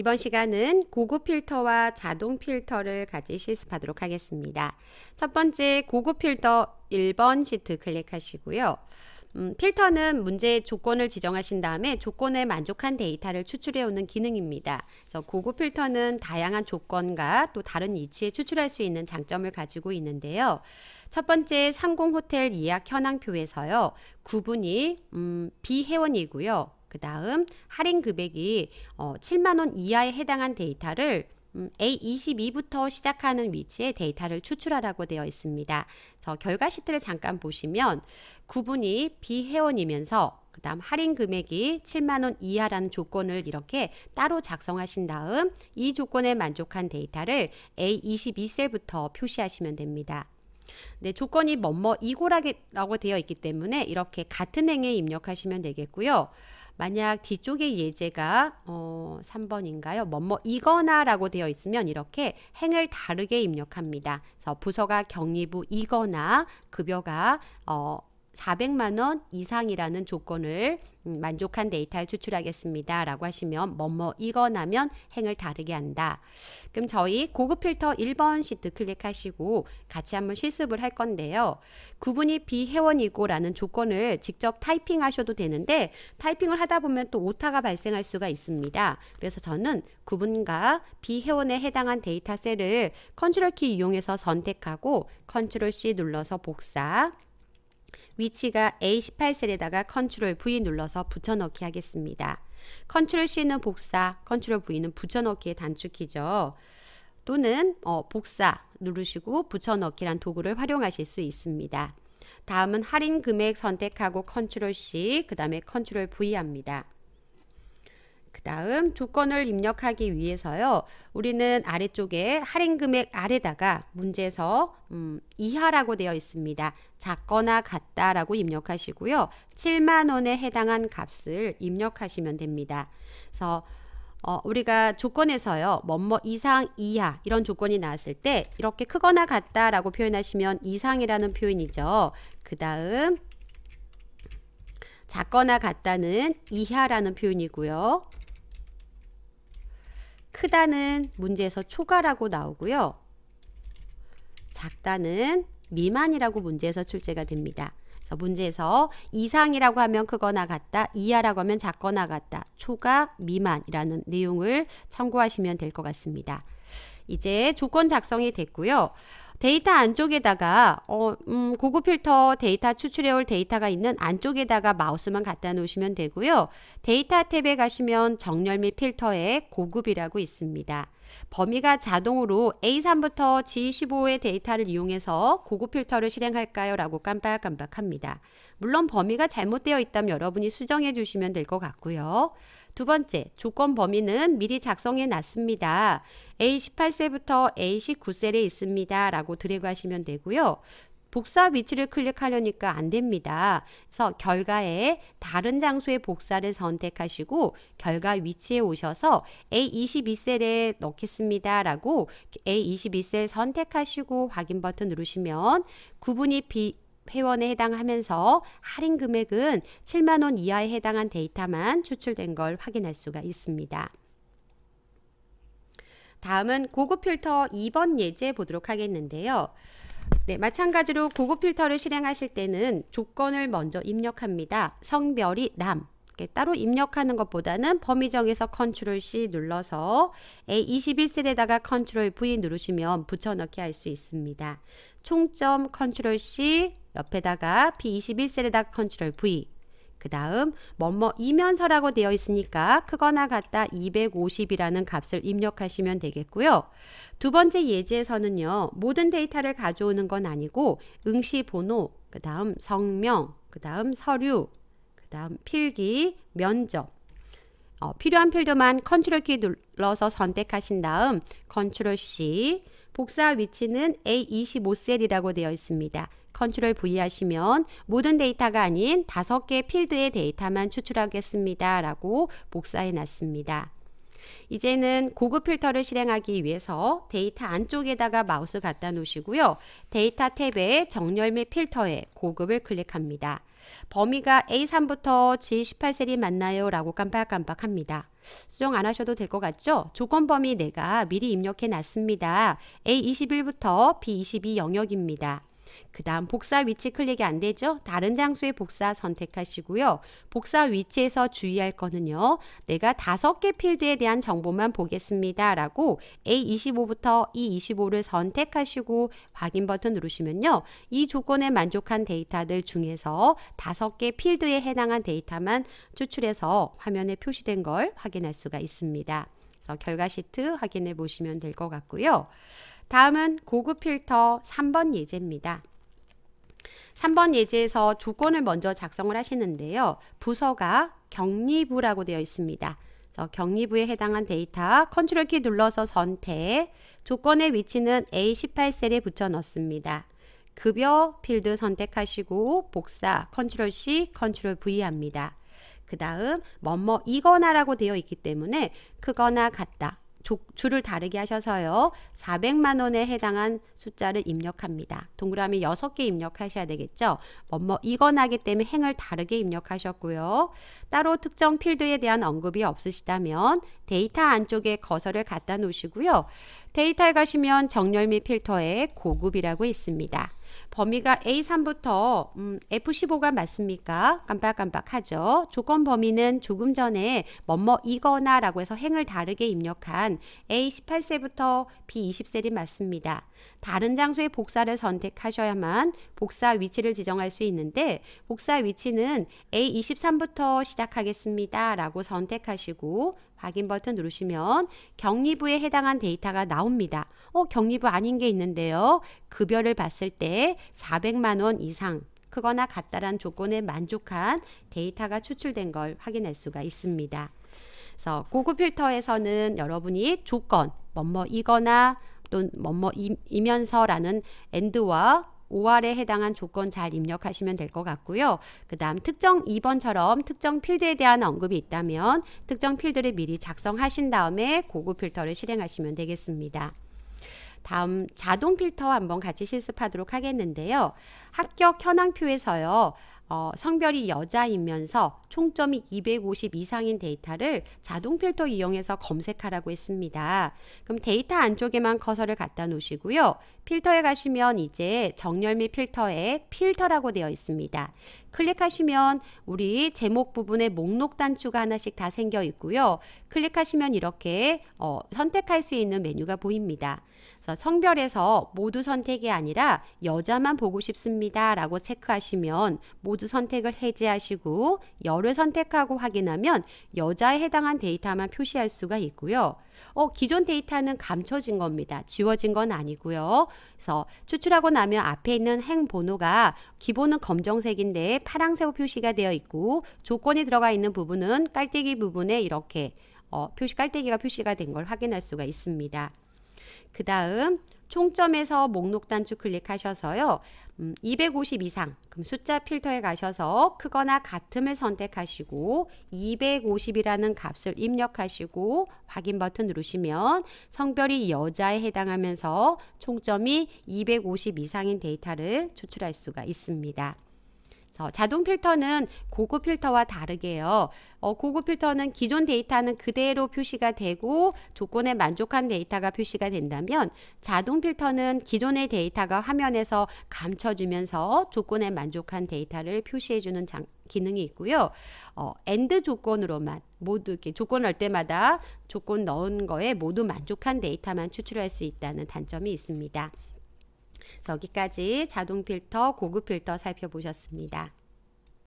이번 시간은 고급 필터와 자동 필터를 같이 실습하도록 하겠습니다. 첫 번째 고급 필터 1번 시트 클릭하시고요. 음, 필터는 문제의 조건을 지정하신 다음에 조건에 만족한 데이터를 추출해오는 기능입니다. 그래서 고급 필터는 다양한 조건과 또 다른 이치에 추출할 수 있는 장점을 가지고 있는데요. 첫 번째 상공호텔 예약 현황표에서요. 구분이 음, 비회원이고요. 그 다음 할인 금액이 어, 7만원 이하에 해당한 데이터를 A22부터 음, 시작하는 위치에 데이터를 추출하라고 되어 있습니다. 그 결과 시트를 잠깐 보시면 구분이 비회원이면서 그 다음 할인 금액이 7만원 이하라는 조건을 이렇게 따로 작성하신 다음 이 조건에 만족한 데이터를 A22셀부터 표시하시면 됩니다. 네, 조건이 뭐뭐 이고라고 되어 있기 때문에 이렇게 같은 행에 입력하시면 되겠고요. 만약 뒤쪽에 예제가 어, 3번인가요? 뭐 뭐 이거나 라고 되어 있으면 이렇게 행을 다르게 입력합니다. 그래서 부서가 경리부 이거나 급여가 어, 400만 원 이상이라는 조건을 음, 만족한 데이터를 추출하겠습니다. 라고 하시면 뭐 뭐 이거나면 행을 다르게 한다. 그럼 저희 고급 필터 1번 시트 클릭하시고 같이 한번 실습을 할 건데요. 구분이 비회원이고 라는 조건을 직접 타이핑 하셔도 되는데 타이핑을 하다 보면 또 오타가 발생할 수가 있습니다. 그래서 저는 구분과 비회원에 해당한 데이터 셀을 컨트롤 키 이용해서 선택하고 컨트롤 C 눌러서 복사 위치가 A18셀에다가 컨트롤 V 눌러서 붙여넣기 하겠습니다. 컨트롤 C는 복사, 컨트롤 V는 붙여넣기의 단축키죠. 또는 어, 복사 누르시고 붙여넣기란 도구를 활용하실 수 있습니다. 다음은 할인 금액 선택하고 컨트롤 C, 그 다음에 컨트롤 V 합니다. 그 다음 조건을 입력하기 위해서요. 우리는 아래쪽에 할인금액 아래다가 문제에서 음, 이하라고 되어 있습니다. 작거나 같다라고 입력하시고요. 7만원에 해당한 값을 입력하시면 됩니다. 그래서 어, 우리가 조건에서요, 뭐 뭐 이상 이하 이런 조건이 나왔을 때 이렇게 크거나 같다라고 표현하시면 이상이라는 표현이죠. 그 다음 작거나 같다는 이하라는 표현이고요. 크다는 문제에서 초과라고 나오고요. 작다는 미만이라고 문제에서 출제가 됩니다. 그래서 문제에서 이상이라고 하면 크거나 같다, 이하라고 하면 작거나 같다, 초과, 미만이라는 내용을 참고하시면 될 것 같습니다. 이제 조건 작성이 됐고요. 데이터 안쪽에다가 어, 음, 고급 필터 데이터 추출해 올 데이터가 있는 안쪽에다가 마우스만 갖다 놓으시면 되고요. 데이터 탭에 가시면 정렬 및 필터에 고급이라고 있습니다. 범위가 자동으로 A3부터 G15의 데이터를 이용해서 고급 필터를 실행할까요? 라고 깜빡깜빡합니다. 물론 범위가 잘못되어 있다면 여러분이 수정해 주시면 될 것 같고요. 두 번째, 조건 범위는 미리 작성해 놨습니다. A18셀부터 A19셀에 있습니다. 라고 드래그 하시면 되고요. 복사 위치를 클릭하려니까 안 됩니다. 그래서 결과에 다른 장소의 복사를 선택하시고 결과 위치에 오셔서 A22셀에 넣겠습니다. 라고 A22셀 선택하시고 확인 버튼 누르시면 구분이 비 회원에 해당하면서 할인 금액은 7만원 이하에 해당한 데이터만 추출된 걸 확인할 수가 있습니다. 다음은 고급 필터 2번 예제 보도록 하겠는데요. 네, 마찬가지로 고급 필터를 실행하실 때는 조건을 먼저 입력합니다. 성별이 남, 따로 입력하는 것보다는 범위 정에서 컨트롤 C 눌러서 A21셀에다가 컨트롤 V 누르시면 붙여넣기 할 수 있습니다. 총점 컨트롤 C 옆에다가 B21셀에다가 컨트롤 V 그 다음 뭐뭐이면서라고 되어 있으니까 크거나 같다 250이라는 값을 입력하시면 되겠고요. 두 번째 예제에서는요. 모든 데이터를 가져오는 건 아니고 응시 번호, 그 다음 성명, 그 다음 서류, 그 다음 필기, 면접, 어, 필요한 필드만 컨트롤 키 눌러서 선택하신 다음 컨트롤 C 복사 위치는 A25셀이라고 되어 있습니다. 컨트롤 V 하시면 모든 데이터가 아닌 다섯 개 필드의 데이터만 추출하겠습니다. 라고 복사해 놨습니다. 이제는 고급 필터를 실행하기 위해서 데이터 안쪽에다가 마우스 갖다 놓으시고요. 데이터 탭에 정렬 및 필터에 고급을 클릭합니다. 범위가 A3부터 G18셀이 맞나요? 라고 깜빡깜빡합니다. 수정 안 하셔도 될 것 같죠? 조건 범위 내가 미리 입력해 놨습니다. A21부터 B22 영역입니다. 그 다음 복사 위치 클릭이 안 되죠? 다른 장소의 복사 선택하시고요. 복사 위치에서 주의할 거는요. 내가 다섯 개 필드에 대한 정보만 보겠습니다. 라고 A25부터 E25를 선택하시고 확인 버튼 누르시면요. 이 조건에 만족한 데이터들 중에서 다섯 개 필드에 해당한 데이터만 추출해서 화면에 표시된 걸 확인할 수가 있습니다. 그래서 결과 시트 확인해 보시면 될 것 같고요. 다음은 고급 필터 3번 예제입니다. 3번 예제에서 조건을 먼저 작성을 하시는데요. 부서가 격리부라고 되어 있습니다. 그래서 격리부에 해당한 데이터 컨트롤 키 눌러서 선택 조건의 위치는 A18셀에 붙여 넣습니다. 급여 필드 선택하시고 복사 컨트롤 C 컨트롤 V 합니다. 그 다음 뭐 뭐 이거나 라고 되어 있기 때문에 크거나 같다 줄을 다르게 하셔서요. 400만 원에 해당한 숫자를 입력합니다. 동그라미 6개 입력하셔야 되겠죠. 뭐뭐 이건 하기 때문에 행을 다르게 입력하셨고요. 따로 특정 필드에 대한 언급이 없으시다면 데이터 안쪽에 거서를 갖다 놓으시고요. 데이터에 가시면 정렬 및 필터에 고급이라고 있습니다. 범위가 A3부터 음, F15가 맞습니까? 깜빡깜빡하죠. 조건 범위는 조금 전에 뭐 뭐이거나 라고 해서 행을 다르게 입력한 A18세부터 b 2 0세를 맞습니다. 다른 장소의 복사를 선택하셔야만 복사 위치를 지정할 수 있는데 복사 위치는 A23부터 시작하겠습니다. 라고 선택하시고 확인 버튼 누르시면 격리부에 해당한 데이터가 나옵니다. 어, 격리부 아닌 게 있는데요. 급여를 봤을 때 400만 원 이상 크거나 같다란 조건에 만족한 데이터가 추출된 걸 확인할 수가 있습니다. 그래서 고급 필터에서는 여러분이 조건, 뭐 뭐 이거나 또는 뭐 뭐 이면서라는 엔드와 5R에 해당한 조건 잘 입력하시면 될 것 같고요. 그 다음 특정 2번처럼 특정 필드에 대한 언급이 있다면 특정 필드를 미리 작성하신 다음에 고급 필터를 실행하시면 되겠습니다. 다음 자동 필터 한번 같이 실습하도록 하겠는데요. 합격 현황표에서요. 어, 성별이 여자이면서 총점이 250 이상인 데이터를 자동 필터 이용해서 검색하라고 했습니다. 그럼 데이터 안쪽에만 커서를 갖다 놓으시고요. 필터에 가시면 이제 정렬및 필터에 필터라고 되어 있습니다. 클릭하시면 우리 제목 부분에 목록 단추가 하나씩 다 생겨 있고요. 클릭하시면 이렇게 어, 선택할 수 있는 메뉴가 보입니다. 그래서 성별에서 모두 선택이 아니라 여자만 보고 싶습니다 라고 체크하시면 모두 선택을 해제하시고 열을 선택하고 확인하면 여자에 해당한 데이터만 표시할 수가 있고요. 어, 기존 데이터는 감춰진 겁니다. 지워진 건 아니고요. 그래서 추출하고 나면 앞에 있는 행 번호가 기본은 검정색인데 파랑색으로 표시가 되어 있고 조건이 들어가 있는 부분은 깔때기 부분에 이렇게 어, 표시 깔때기가 표시가 된 걸 확인할 수가 있습니다. 그 다음 총점에서 목록 단축 클릭하셔서요. 음, 250 이상 그럼 숫자 필터에 가셔서 크거나 같음을 선택하시고 250이라는 값을 입력하시고 확인 버튼 누르시면 성별이 여자에 해당하면서 총점이 250 이상인 데이터를 추출할 수가 있습니다. 어, 자동 필터는 고급 필터와 다르게요. 어, 고급 필터는 기존 데이터는 그대로 표시가 되고 조건에 만족한 데이터가 표시가 된다면 자동 필터는 기존의 데이터가 화면에서 감춰주면서 조건에 만족한 데이터를 표시해주는 장, 기능이 있고요. 어, 엔드 조건으로만 모두 이렇게 조건 넣 때마다 조건 넣은 거에 모두 만족한 데이터만 추출할 수 있다는 단점이 있습니다. 여기까지 자동 필터, 고급 필터 살펴보셨습니다.